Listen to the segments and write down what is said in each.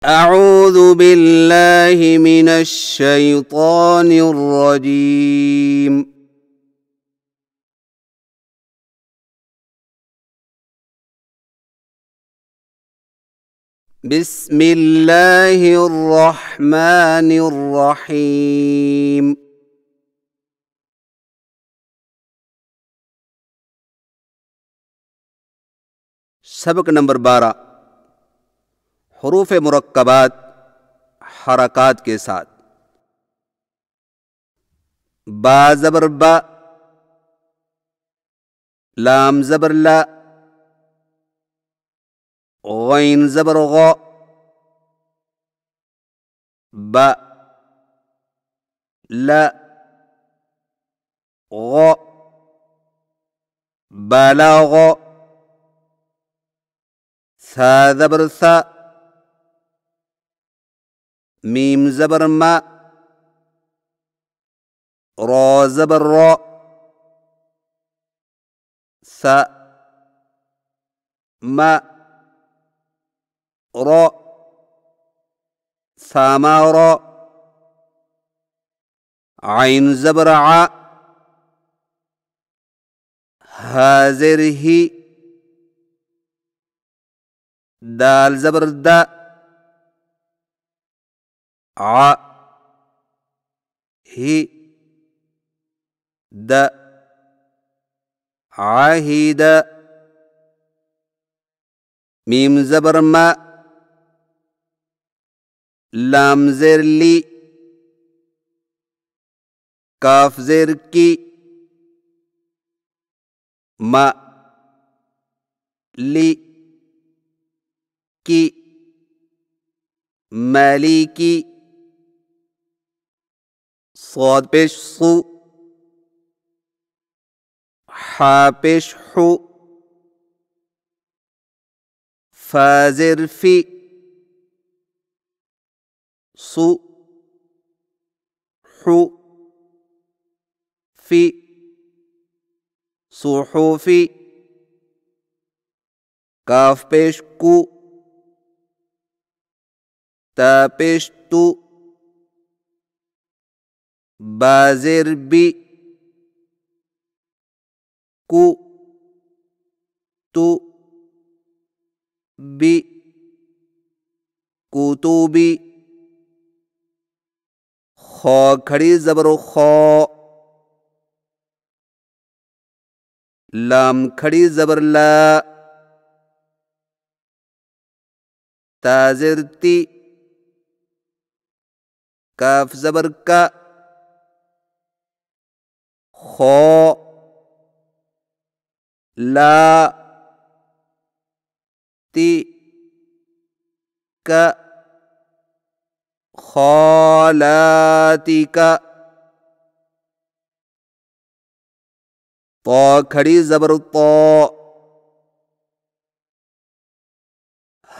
أعوذ بالله من الشيطان الرجيم بسم الله الرحمن الرحيم سبق نمبر بارہ حروف مرکبات حرکات کے ساتھ با زبر با لام زبر لا غین زبر غو با لا غو غ ثا زبر ثا ميم زبر ما را زبر را ث ما را را عين زبر زبرع هازره دال زبر دا ع ه د عهد ميم زبر ما لام زر لي كاف زر كي ما لي كي مالكي صاد بيش صو حا بيش حو فازر في صو حو في في كاف بيش كو تا بيش تو بازر بی کو تو بی کوتوبی خو کھڑی زبر و خو لام کھڑی زبر لا تازرتی کاف زبر کا خو لا تی کا تو کھڑی زبر تو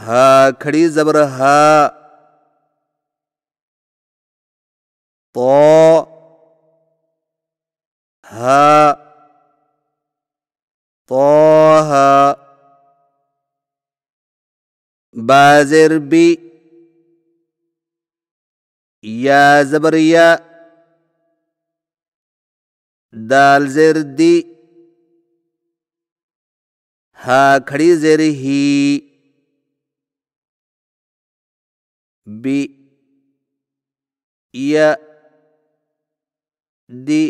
ہا کھڑی زبر ہا تو طه بازر بي يا زبريا دال زردي ها کھڑی زر ہی بي يا دي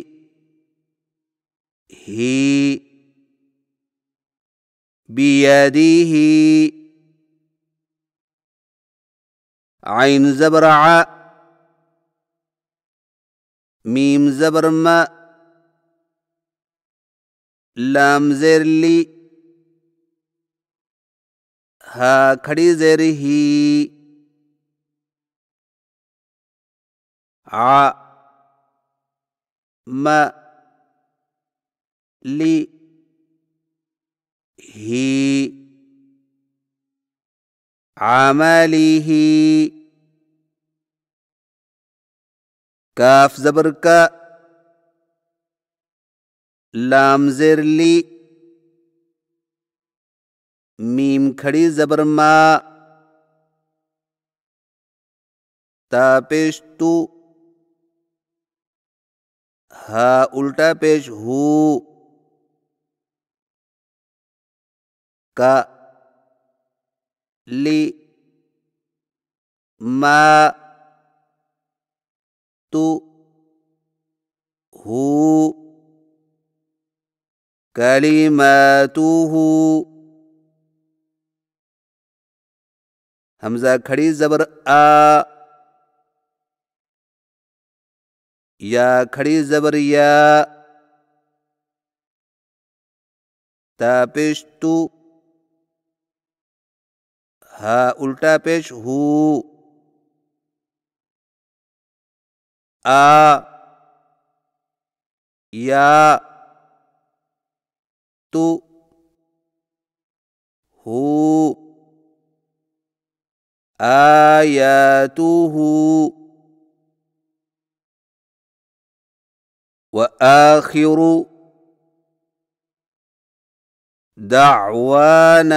بيده بيده عين زبرع ميم زبرم لام زرلي ها خڑی زر ہی ع ما ل هي عمله كاف زبرك لام زر لي ميم خڑی زبر ما تا پیش تو ها الٹا پیش ہو ك ل ما ت هو كلماته همزه کھڑی زبر آ یا کھڑی زبر یا تپشتو ہا الٹا پیش ہو آ یا تو ہو آياته وآخر دعوانا